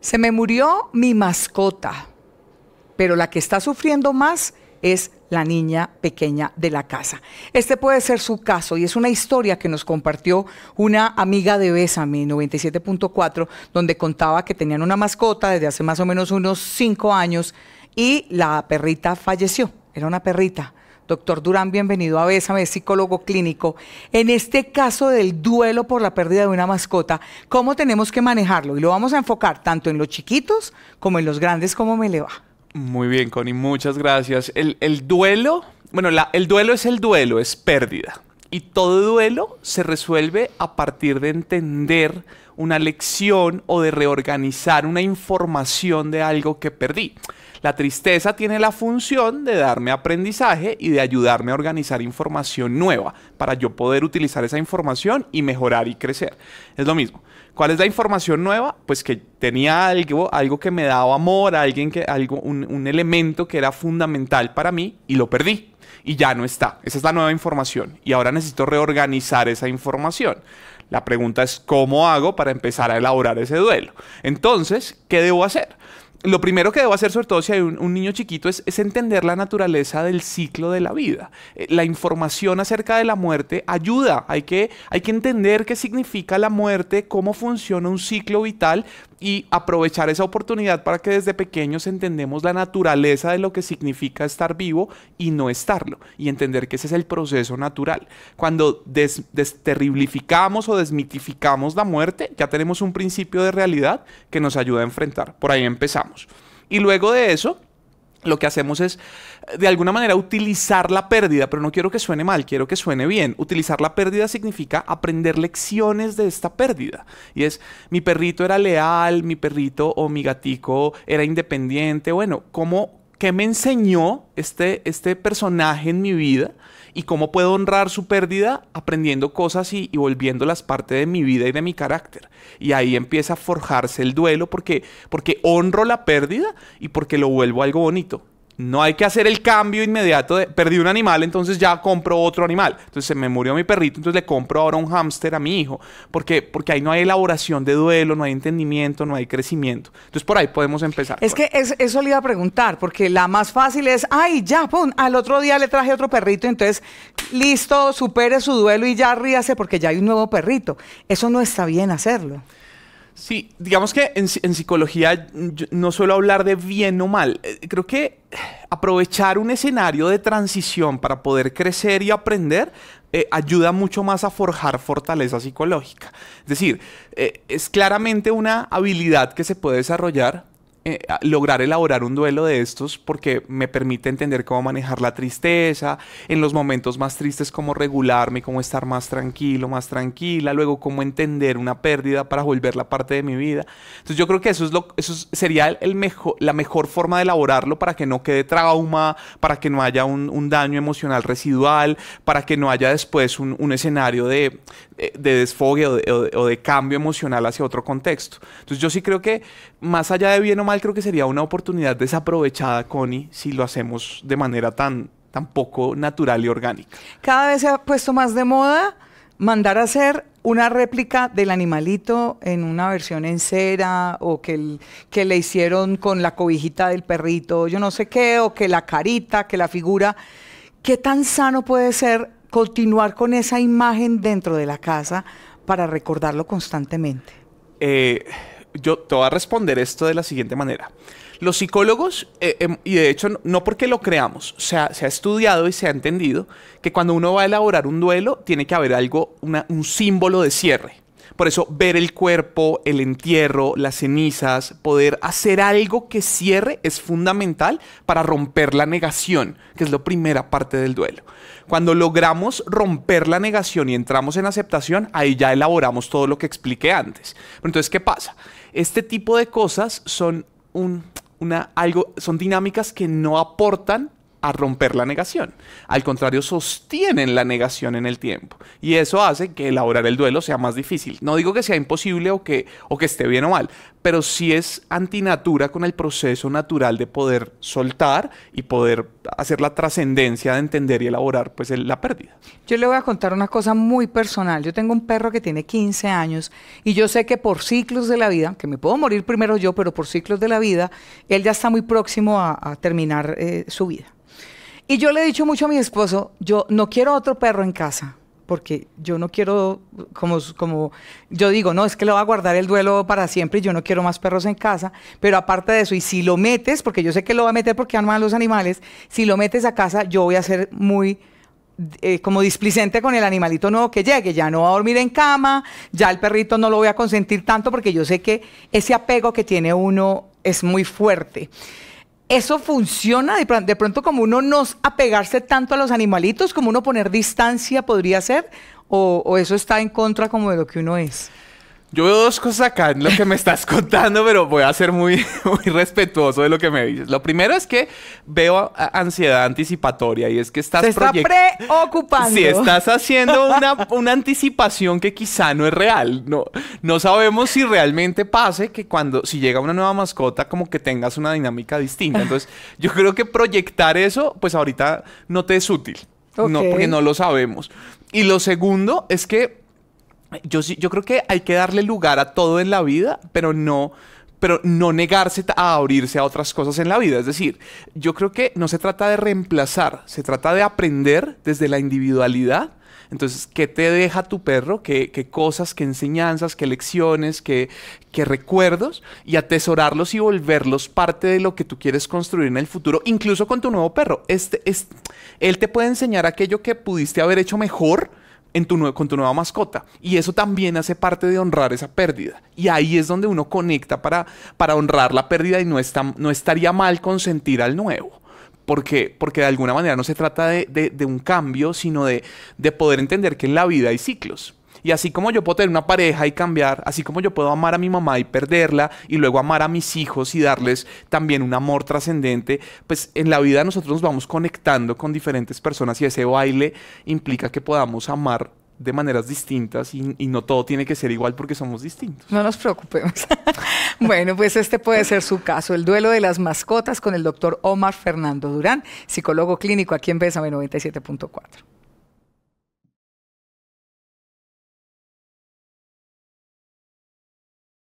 Se me murió mi mascota, pero la que está sufriendo más es la niña pequeña de la casa. Este puede ser su caso y es una historia que nos compartió una amiga de mi 97.4, donde contaba que tenían una mascota desde hace más o menos unos cinco años y la perrita falleció. Era una perrita Doctor Durán, bienvenido a Bésame, psicólogo clínico. En este caso del duelo por la pérdida de una mascota, ¿cómo tenemos que manejarlo? Y lo vamos a enfocar tanto en los chiquitos como en los grandes, ¿cómo me le va. Muy bien, Connie, muchas gracias. El, duelo, bueno, el duelo es el duelo, es pérdida. Y todo duelo se resuelve a partir de entender una lección o de reorganizar una información de algo que perdí. La tristeza tiene la función de darme aprendizaje y de ayudarme a organizar información nueva para yo poder utilizar esa información y mejorar y crecer. Es lo mismo. ¿Cuál es la información nueva? Pues que tenía algo, algo que me daba amor, alguien que, algo, un elemento que era fundamental para mí y lo perdí y ya no está. Esa es la nueva información y ahora necesito reorganizar esa información. La pregunta es cómo hago para empezar a elaborar ese duelo. Entonces, ¿qué debo hacer? lo primero que debo hacer, sobre todo si hay un, niño chiquito, es, entender la naturaleza del ciclo de la vida. Eh, la información acerca de la muerte ayuda. Hay que, hay que entender qué significa la muerte, cómo funciona un ciclo vital y aprovechar esa oportunidad para que desde pequeños entendemos la naturaleza de lo que significa estar vivo y no estarlo, y entender que ese es el proceso natural. Cuando desterriblificamos o desmitificamos la muerte, ya tenemos un principio de realidad que nos ayuda a enfrentar. Por ahí empezamos. Y luego de eso, lo que hacemos es, de alguna manera, utilizar la pérdida, pero no quiero que suene mal, quiero que suene bien. Utilizar la pérdida significa aprender lecciones de esta pérdida. Y es, mi perrito era leal, mi perrito o mi gatico era independiente. Bueno, ¿cómo, qué me enseñó este, este personaje en mi vida y cómo puedo honrar su pérdida aprendiendo cosas y, y, volviéndolas parte de mi vida y de mi carácter. Y ahí empieza a forjarse el duelo porque, porque honro la pérdida y porque lo vuelvo algo bonito. No hay que hacer el cambio inmediato de perdí un animal, entonces ya compro otro animal. Entonces se me murió mi perrito, entonces le compro ahora un hámster a mi hijo. Porque, porque ahí no hay elaboración de duelo, no hay entendimiento, no hay crecimiento. Entonces por ahí podemos empezar. Es que eso le iba a preguntar, porque la más fácil es, ay, ya, pum, al otro día le traje otro perrito, entonces listo, supere su duelo y ya ríase porque ya hay un nuevo perrito. Eso no está bien hacerlo. Sí, digamos que en, psicología no suelo hablar de bien o mal. Eh, creo que aprovechar un escenario de transición para poder crecer y aprender eh, ayuda mucho más a forjar fortaleza psicológica. Es decir, eh, es claramente una habilidad que se puede desarrollar, eh, lograr elaborar un duelo de estos porque me permite entender cómo manejar la tristeza, en los momentos más tristes cómo regularme, cómo estar más tranquilo, más tranquila, luego cómo entender una pérdida para volver la parte de mi vida. Entonces yo creo que eso, es lo, eso sería el mejor, la mejor forma de elaborarlo para que no quede trauma, para que no haya un, daño emocional residual, para que no haya después un, escenario de, eh, desfogue o de, cambio emocional hacia otro contexto. Entonces yo sí creo que más allá de bien o creo que sería una oportunidad desaprovechada, Connie, si lo hacemos de manera tan, poco natural y orgánica. Cada vez se ha puesto más de moda mandar a hacer una réplica del animalito en una versión en cera o que, que le hicieron con la cobijita del perrito, yo no sé qué, o que la carita, que la figura. ¿Qué tan sano puede ser continuar con esa imagen dentro de la casa para recordarlo constantemente? Eh, yo te voy a responder esto de la siguiente manera. Los psicólogos, eh, em, y de hecho no porque lo creamos, se ha, se ha, estudiado y se ha entendido que cuando uno va a elaborar un duelo tiene que haber algo, una, un símbolo de cierre. Por eso ver el cuerpo, el entierro, las cenizas, poder hacer algo que cierre es fundamental para romper la negación, que es la primera parte del duelo. Cuando logramos romper la negación y entramos en aceptación, ahí ya elaboramos todo lo que expliqué antes. entonces, ¿qué pasa? Este tipo de cosas son una, algo, son dinámicas que no aportan a romper la negación. Al contrario, sostienen la negación en el tiempo. Y eso hace que elaborar el duelo sea más difícil. No digo que sea imposible o que, o que esté bien o mal, pero sí es antinatura con el proceso natural de poder soltar y poder hacer la trascendencia de entender y elaborar pues, la pérdida. Yo le voy a contar una cosa muy personal. Yo tengo un perro que tiene 15 años y yo sé que por ciclos de la vida, que me puedo morir primero yo, pero por ciclos de la vida, él ya está muy próximo a, terminar eh, su vida. Y yo le he dicho mucho a mi esposo, yo no quiero otro perro en casa, porque yo no quiero, como, como yo digo, no, es que lo va a guardar el duelo para siempre y yo no quiero más perros en casa, pero aparte de eso, y si lo metes, porque yo sé que lo va a meter porque aman a los animales, si lo metes a casa, yo voy a ser muy... Eh, como displicente con el animalito nuevo que llegue, ya no va a dormir en cama, ya el perrito no lo voy a consentir tanto porque yo sé que ese apego que tiene uno es muy fuerte eso funciona de, pronto como uno no apegarse tanto a los animalitos, como uno poner distancia podría ser, o, o eso está en contra como de lo que uno es. Yo veo dos cosas acá en lo que me estás contando, pero voy a ser muy, respetuoso de lo que me dices. Lo primero es que veo ansiedad anticipatoria y es que estás... Se está preocupando. Si estás haciendo una, anticipación que quizá no es real. No, no sabemos si realmente pase que cuando, si llega una nueva mascota, como que tengas una dinámica distinta. Entonces, yo creo que proyectar eso, pues ahorita no te es útil. porque no lo sabemos. Y lo segundo es que yo, yo creo que hay que darle lugar a todo en la vida, pero no pero no negarse a abrirse a otras cosas en la vida. Es decir, yo creo que no se trata de reemplazar, se trata de aprender desde la individualidad. Entonces, ¿qué te deja tu perro? ¿Qué, cosas, qué enseñanzas, qué lecciones, qué, recuerdos? Y atesorarlos y volverlos parte de lo que tú quieres construir en el futuro, incluso con tu nuevo perro. Este, él te puede enseñar aquello que pudiste haber hecho mejor con tu nueva mascota. Y eso también hace parte de honrar esa pérdida. Y ahí es donde uno conecta para, para honrar la pérdida y no, está, no estaría mal consentir al nuevo. Porque, porque de alguna manera no se trata de, de, de un cambio, sino de, de poder entender que en la vida hay ciclos y así como yo puedo tener una pareja y cambiar, así como yo puedo amar a mi mamá y perderla, y luego amar a mis hijos y darles también un amor trascendente, pues en la vida nosotros nos vamos conectando con diferentes personas y ese baile implica que podamos amar de maneras distintas y, no todo tiene que ser igual porque somos distintos. No nos preocupemos. bueno, pues este puede ser su caso, el duelo de las mascotas con el doctor Omar Fernando Durán, psicólogo clínico aquí en Bésame 97.4.